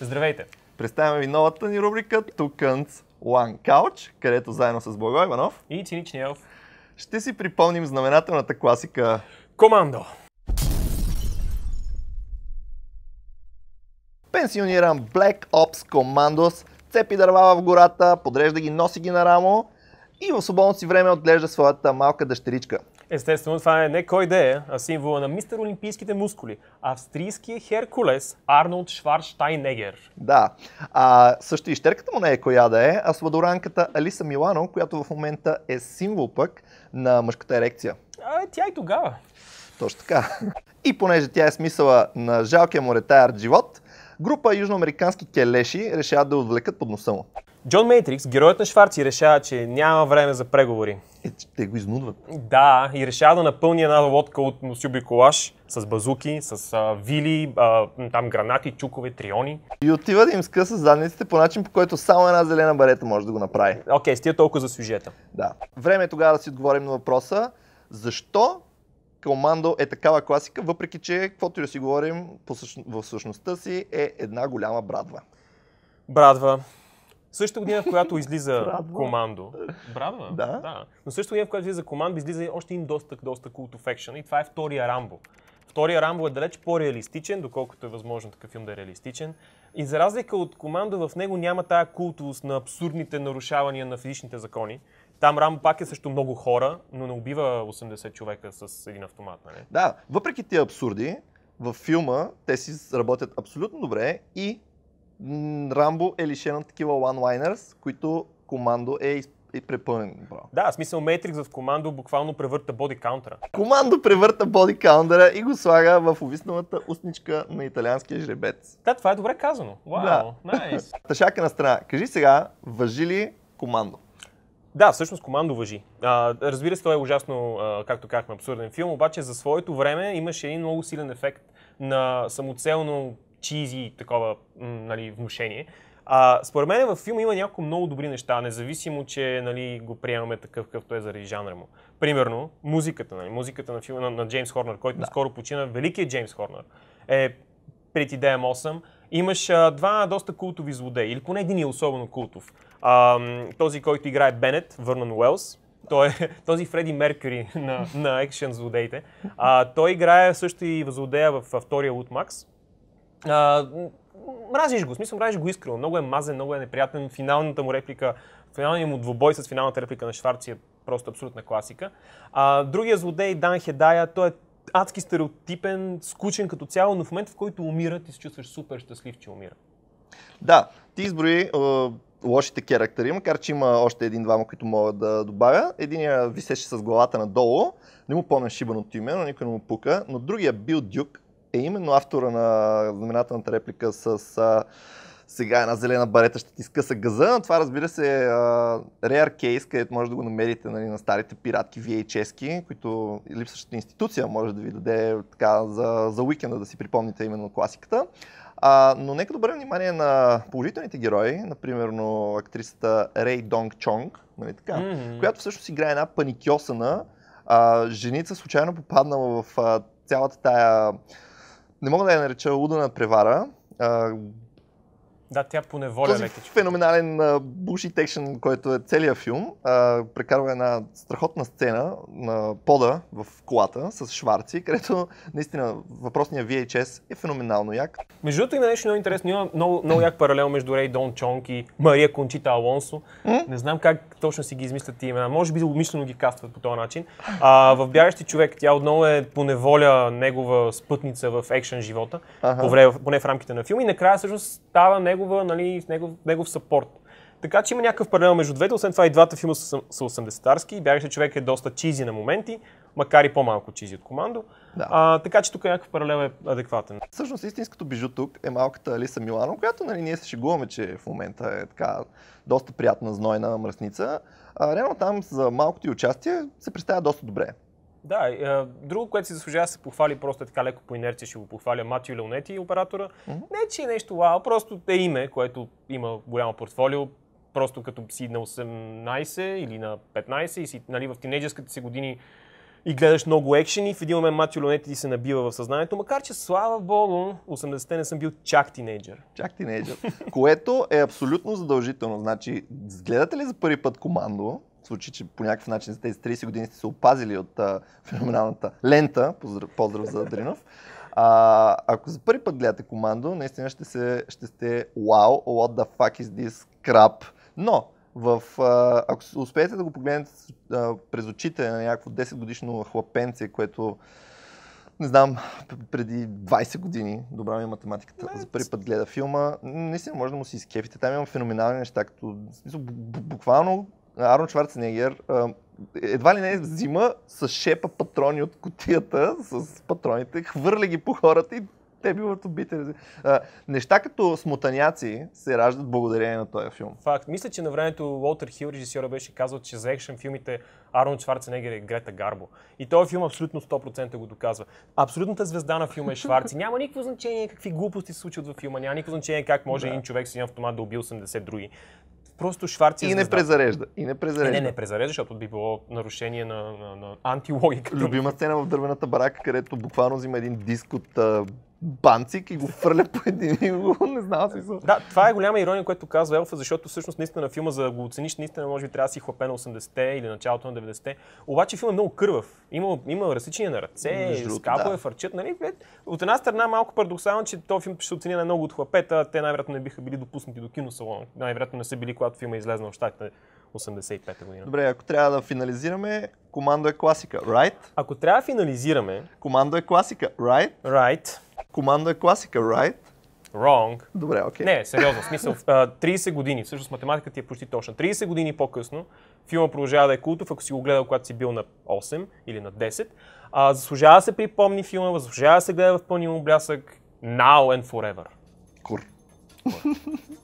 Здравейте! Представяме ви новата ни рубрика Тукънц One Couch, където заедно с Благо Иванов и Циничния Елф ще си припомним знаменателната класика Командо! Пенсиониран Black Ops Commandos цепи дърва в гората, подрежда ги, носи ги на рамо и в свободно си време отглежда своята малка дъщеричка. Естествено, това е не кой да е, а символа на мистер Олимпийските мускули. австрийския Херкулес Арнолд Шварштайнегер. Да. А, също и щерката му не е коя да е, а сладоранката Алиса Милано, която в момента е символ пък на мъжката ерекция. А, тя и тогава. Точно така. И понеже тя е смисъла на жалкия му ретайър живот, група южноамерикански келеши решават да отвлекат под носа му. Джон Мейтрикс, героят на Шварци, решава, че няма време за преговори. Е, те го изнудват. Да, и решава да напълни една лодка от Мусю Биколаш с базуки, с а, вили, а, там гранати, чукове, триони. И отива да им скъса задниците по начин, по който само една зелена барета може да го направи. Окей, okay, стига толкова за сюжета. Да. Време е тогава да си отговорим на въпроса, защо Командо е такава класика, въпреки че, каквото и да си говорим, в същността си е една голяма брадва. Брадва. Същата година, в която излиза командо. браво, Да. да. Но същата година, в която излиза командо, излиза още един доста, доста култ офекшън и това е втория Рамбо. Втория Рамбо е далеч по-реалистичен, доколкото е възможно такъв филм да е реалистичен. И за разлика от Командо, в него няма тая култовост на абсурдните нарушавания на физичните закони. Там Рамбо пак е също много хора, но не убива 80 човека с един автомат. Нали? Да, въпреки тези абсурди, във филма те си работят абсолютно добре и Рамбо е лишен от такива one-liners, които командо е и е препълнен. Браво. Да, смисъл Matrix в командо буквално превърта боди каунтера. Командо превърта боди каунтера и го слага в увисналата устничка на италианския жребец. Да, това е добре казано. Вау, да. найс. Nice. на страна. Кажи сега, въжи ли командо? Да, всъщност командо въжи. А, разбира се, той е ужасно, както казахме, абсурден филм, обаче за своето време имаше един много силен ефект на самоцелно чизи такова нали, внушение. А, според мен в филма има няколко много добри неща, независимо, че нали, го приемаме такъв, какъвто е заради жанра му. Примерно, музиката, нали, музиката на филма на, на Джеймс Хорнер, който да. скоро почина, великият Джеймс Хорнер, е преди Damn 8 Имаш а, два доста култови злодеи, или поне един е особено култов. А, този, който играе Бенет, Върнан Уелс, той е този Фреди Меркюри на, на екшен злодеите. А, той играе също и злодея в втория лут Макс. А, мразиш го, в смисъл мразиш го искрено. Много е мазен, много е неприятен. Финалната му реплика, финалният му двубой с финалната реплика на Шварци е просто абсолютна класика. А, другия злодей, Дан Хедая, той е адски стереотипен, скучен като цяло, но в момента в който умира, ти се чувстваш супер щастлив, че умира. Да, ти изброи лошите керактери, макар че има още един-двама, които мога да добавя. Единия висеше с главата надолу, не му помня шибаното име, но никой не му пука, но другия Бил Дюк, е именно автора на знаменателната реплика с а, сега една зелена барета ще ти скъса газа. Това разбира се е rare case, където може да го намерите нали, на старите пиратки VHS-ки, които липсващата институция може да ви даде така, за, за уикенда да си припомните именно класиката. А, но нека добре внимание на положителните герои, например на актрисата Рей Донг Чонг, нали така, mm-hmm. която всъщност играе една паникьосана а, женица, случайно попаднала в а, цялата тая не мога да я нареча луда на превара. А, да, тя поневоля неволя този феноменален uh, текшен, който е целият филм, а, прекарва една страхотна сцена на пода в колата с Шварци, където наистина въпросният VHS е феноменално як. Между другото има нещо много интересно, има много, много як паралел между Рей Дон Чонг и Мария Кончита Алонсо. Mm? Не знам как точно си ги измислят и имена. Може би умишлено ги кастват по този начин. А, в Бягащи човек тя отново е поневоля негова спътница в екшен живота, ага. поне в рамките на филм. И накрая всъщност става негова, нали, негов, негов сапорт. Така че има някакъв паралел между двете. Освен това и двата филма са, са 80-тарски. бягащи човек е доста чизи на моменти макар и по-малко чизи от командо. Да. А, така че тук някакъв паралел е адекватен. Всъщност истинското бижу тук е малката Алиса Милано, която нали, ние се шегуваме, че в момента е така доста приятна знойна мръсница. А, реално там за малкото и участие се представя доста добре. Да, друго, което си заслужава да се похвали, просто е така леко по инерция ще го похваля Матио Леонети, оператора. Mm-hmm. Не, е, че е нещо вау, просто е име, което има голямо портфолио, просто като си на 18 или на 15 и си нали, в тинейджерските си години и гледаш много екшени. В един момент Матю Леонети ти се набива в съзнанието, макар че слава богу, 80-те не съм бил чак тинейджър. Чак тинейджър. Което е абсолютно задължително. Значи, гледате ли за първи път командо, в случай, че по някакъв начин за тези 30 години сте се опазили от а, феноменалната лента, поздрав, поздрав за Адринов, а, ако за първи път гледате командо, наистина ще, се, ще сте вау, what the fuck is this crap. Но в, а, ако успеете да го погледнете а, през очите на някакво 10 годишно хлапенце, което не знам, преди 20 години, добра ми е математиката, за първи път гледа филма, наистина може да му си изкефите. Там има феноменални неща, като буквално Арон Шварценегер едва ли не взима с шепа патрони от котията, с патроните, хвърля ги по хората и те биват убити. А, неща като смутаняци се раждат благодарение на този филм. Факт. Мисля, че на времето Уолтер Хил, режисьора, беше казал, че за екшен филмите Арнолд Шварценегер е Грета Гарбо. И този филм абсолютно 100% го доказва. Абсолютната звезда на филма е Шварци. Няма никакво значение какви глупости се случват във филма, няма никакво значение как може да. един човек с един автомат да убие 80 други. Просто Шварци. Е И не звезда. презарежда. И не презарежда. Не, не, не презарежда, защото би било нарушение на, на, на антилогика. Любима сцена в дървената барака, където буквално взима един диск от банцик и го фърля по един и го не знам смисъл. Да, това е голяма ирония, което казва Елфа, защото всъщност наистина на филма, за да го оцениш, наистина може би трябва да си хлапе на 80-те или началото на 90-те. Обаче филмът е много кървав. Има, има на ръце, скапове, да. фърчат, нали? От една страна малко парадоксално, че този филм ще оцени на много от хлапета, те най-вероятно не биха били допуснати до киносалона. Най-вероятно не са били, когато филма е излезна в щатите 85-та година. Добре, ако трябва да финализираме, командо е класика, right? Ако трябва да финализираме... Командо е класика, right? Right команда е класика, right? Wrong. Добре, окей. Okay. Не, сериозно, смисъл. 30 години, всъщност математиката ти е почти точна. 30 години по-късно филма продължава да е култов, ако си го гледал, когато си бил на 8 или на 10. А, заслужава да се припомни филма, заслужава да се гледа в пълния му блясък. Now and forever. Кур. Cool.